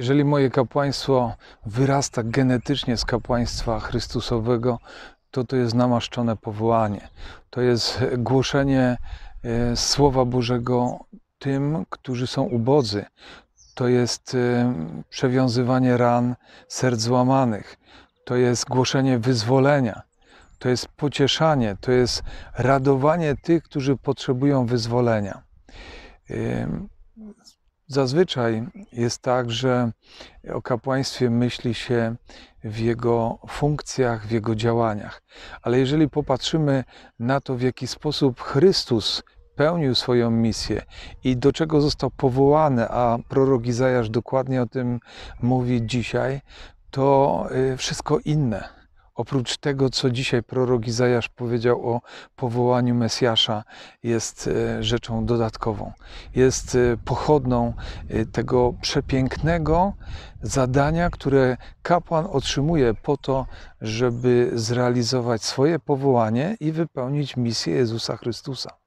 Jeżeli moje kapłaństwo wyrasta genetycznie z kapłaństwa Chrystusowego, to to jest namaszczone powołanie. To jest głoszenie e, Słowa Bożego tym, którzy są ubodzy. To jest e, przewiązywanie ran serc złamanych. To jest głoszenie wyzwolenia. To jest pocieszanie. To jest radowanie tych, którzy potrzebują wyzwolenia e, Zazwyczaj jest tak, że o kapłaństwie myśli się w jego funkcjach, w jego działaniach. Ale jeżeli popatrzymy na to, w jaki sposób Chrystus pełnił swoją misję i do czego został powołany, a prorok Izajasz dokładnie o tym mówi dzisiaj, to y, wszystko inne oprócz tego, co dzisiaj prorok Izajasz powiedział o powołaniu Mesjasza, jest e, rzeczą dodatkową. Jest e, pochodną e, tego przepięknego zadania, które kapłan otrzymuje po to, żeby zrealizować swoje powołanie i wypełnić misję Jezusa Chrystusa.